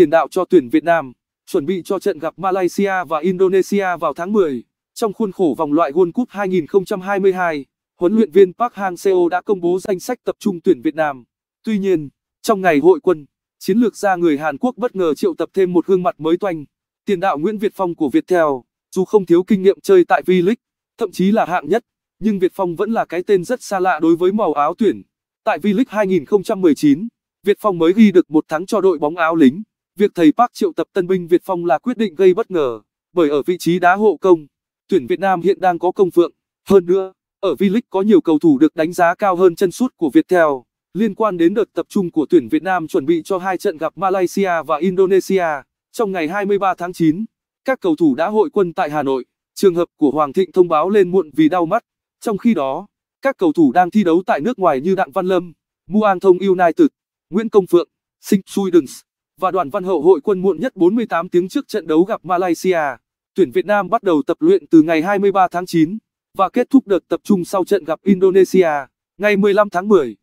tiền đạo cho tuyển Việt Nam, chuẩn bị cho trận gặp Malaysia và Indonesia vào tháng 10. Trong khuôn khổ vòng loại World Cup 2022, huấn luyện viên Park Hang-seo đã công bố danh sách tập trung tuyển Việt Nam. Tuy nhiên, trong ngày hội quân, chiến lược gia người Hàn Quốc bất ngờ triệu tập thêm một gương mặt mới toanh, tiền đạo Nguyễn Việt Phong của Viettel, dù không thiếu kinh nghiệm chơi tại V-League, thậm chí là hạng nhất, nhưng Việt Phong vẫn là cái tên rất xa lạ đối với màu áo tuyển. Tại V-League 2019, Việt Phong mới ghi được một thắng cho đội bóng áo lính việc thầy Park triệu tập tân binh Việt Phong là quyết định gây bất ngờ, bởi ở vị trí đá hộ công, tuyển Việt Nam hiện đang có công phượng. Hơn nữa, ở V-League có nhiều cầu thủ được đánh giá cao hơn chân sút của Viettel. Liên quan đến đợt tập trung của tuyển Việt Nam chuẩn bị cho hai trận gặp Malaysia và Indonesia, trong ngày 23 tháng 9, các cầu thủ đã hội quân tại Hà Nội. Trường hợp của Hoàng Thịnh thông báo lên muộn vì đau mắt. Trong khi đó, các cầu thủ đang thi đấu tại nước ngoài như Đặng Văn Lâm, Muang Thông United, Nguyễn Công Phượng, Sinh Suidens, và đoàn văn hậu hội quân muộn nhất 48 tiếng trước trận đấu gặp Malaysia. Tuyển Việt Nam bắt đầu tập luyện từ ngày 23 tháng 9 và kết thúc đợt tập trung sau trận gặp Indonesia ngày 15 tháng 10.